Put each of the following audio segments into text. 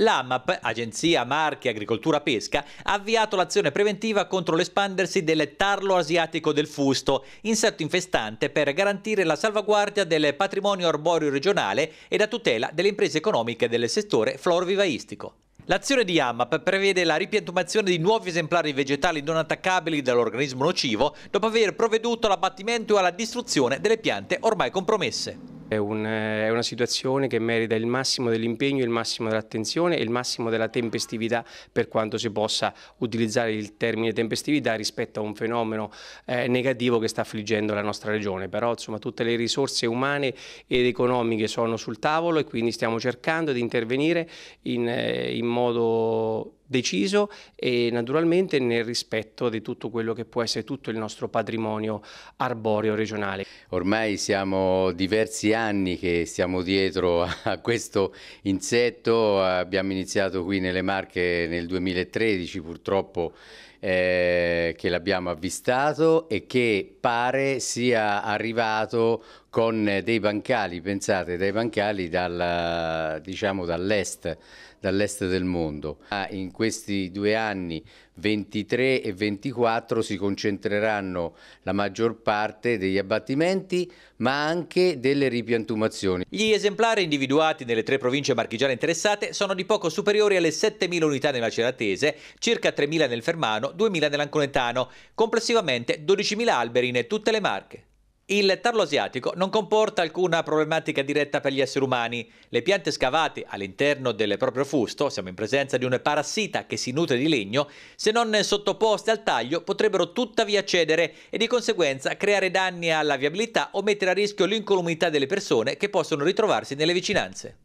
L'AMAP, Agenzia Marchi Agricoltura Pesca, ha avviato l'azione preventiva contro l'espandersi del tarlo asiatico del fusto, insetto infestante per garantire la salvaguardia del patrimonio arborio regionale e la tutela delle imprese economiche del settore florvivaistico. L'azione di AMAP prevede la ripiantumazione di nuovi esemplari vegetali non attaccabili dall'organismo nocivo dopo aver provveduto all'abbattimento e alla distruzione delle piante ormai compromesse. È, un, eh, è, una situazione che merita il massimo dell'impegno, il massimo dell'attenzione e il massimo della tempestività per quanto si possa utilizzare il termine tempestività rispetto a un fenomeno eh, negativo che sta affliggendo la nostra regione. Però insomma, tutte le risorse umane ed economiche sono sul tavolo e quindi stiamo cercando di intervenire in, eh, in modo deciso e naturalmente nel rispetto di tutto quello che può essere tutto il nostro patrimonio arboreo regionale. Ormai siamo diversi anni che stiamo dietro a questo insetto, abbiamo iniziato qui nelle Marche nel 2013 purtroppo eh, che l'abbiamo avvistato e che pare sia arrivato con eh, dei bancali, pensate, dei bancali dal, diciamo, dall'est dall'est del mondo. In questi due anni 23 e 24 si concentreranno la maggior parte degli abbattimenti ma anche delle ripiantumazioni. Gli esemplari individuati nelle tre province marchigiane interessate sono di poco superiori alle 7.000 unità nella Ceratese, circa 3.000 nel Fermano Salerno, 2.000 nell'Anconetano, complessivamente 12.000 alberi in tutte le Marche. Il tarlo asiatico non comporta alcuna problematica diretta per gli esseri umani. Le piante scavate all'interno del proprio fusto, siamo in presenza di un parassita che si nutre di legno, se non sottoposte al taglio potrebbero tuttavia cedere e di conseguenza creare danni alla viabilità o mettere a rischio l'incolumità delle persone che possono ritrovarsi nelle vicinanze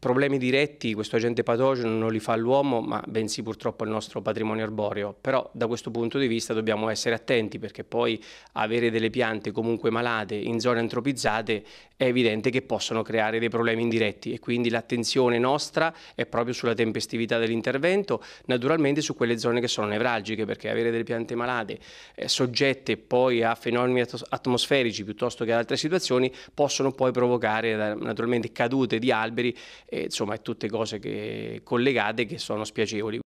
problemi diretti questo agente patogeno non li fa l'uomo, ma bensì purtroppo il nostro patrimonio arboreo. Però da questo punto di vista dobbiamo essere attenti perché poi avere delle piante comunque malate in zone antropizzate è evidente che possono creare dei problemi indiretti e quindi l'attenzione nostra è proprio sulla tempestività dell'intervento, naturalmente su quelle zone che sono nevralgiche perché avere delle piante malate eh, soggette poi a fenomeni atmosferici piuttosto che ad altre situazioni possono poi provocare eh, naturalmente cadute di alberi e, insomma, tutte cose che, collegate che sono spiacevoli.